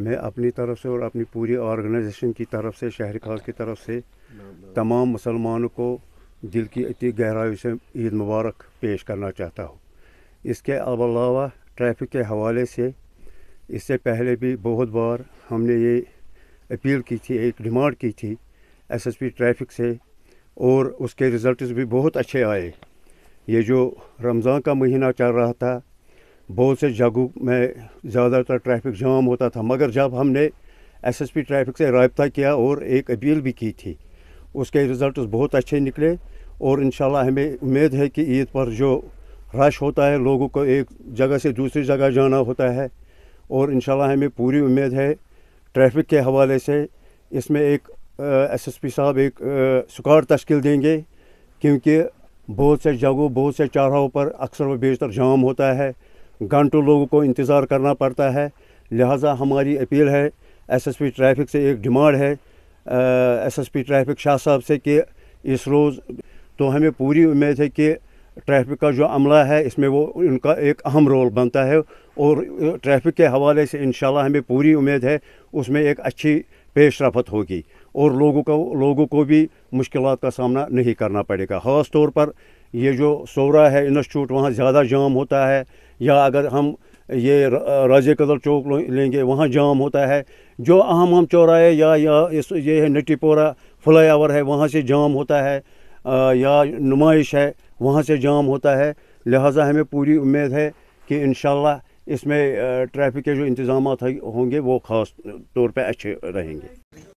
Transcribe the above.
मैं अपनी तरफ से और अपनी पूरी ऑर्गेनाइजेशन की तरफ से शहर खास की तरफ से तमाम मुसलमानों को दिल की अति गहराई से ईद मुबारक पेश करना चाहता हूँ इसके अलावा ट्रैफिक के हवाले से इससे पहले भी बहुत बार हमने ये अपील की थी एक डिमांड की थी एसएसपी ट्रैफिक से और उसके रिज़ल्ट भी बहुत अच्छे आए ये जो रमज़ान का महीना चल रहा था बहुत से जगहों में ज़्यादातर ट्रैफिक जाम होता था मगर जब हमने एसएसपी ट्रैफिक से रबता किया और एक अपील भी की थी उसके रिज़ल्ट बहुत अच्छे निकले और इन हमें उम्मीद है कि ईद पर जो रश होता है लोगों को एक जगह से दूसरी जगह जाना होता है और इन हमें पूरी उम्मीद है ट्रैफिक के हवाले से इसमें एक एस एस पी साहब एक शिकार तश्किल देंगे क्योंकि बहुत से जगहों बहुत से चारों पर अक्सर व बेशतर जाम होता है घंटों लोगों को इंतज़ार करना पड़ता है लिहाजा हमारी अपील है एसएसपी ट्रैफिक से एक डिमांड है एसएसपी ट्रैफिक शाह साहब से कि इस रोज़ तो हमें पूरी उम्मीद है कि ट्रैफिक का जो अमला है इसमें वो उनका एक अहम रोल बनता है और ट्रैफिक के हवाले से इन हमें पूरी उम्मीद है उसमें एक अच्छी पेश रफत होगी और लोगों को लोगों को भी मुश्किल का सामना नहीं करना पड़ेगा ख़ास तौर पर ये जो सोरा है इंस्टीट्यूट वहाँ ज़्यादा जाम होता है या अगर हम ये राजे कदर चौक लेंगे वहाँ जाम होता है जो अहम हम चौराहे या या इस ये है नटीपोरा फ्लाई ओवर है वहाँ से जाम होता है आ, या नुमाइश है वहाँ से जाम होता है लिहाजा हमें पूरी उम्मीद है कि इन इसमें ट्रैफिक के जो इंतज़ाम होंगे वो ख़ास तौर पर अच्छे रहेंगे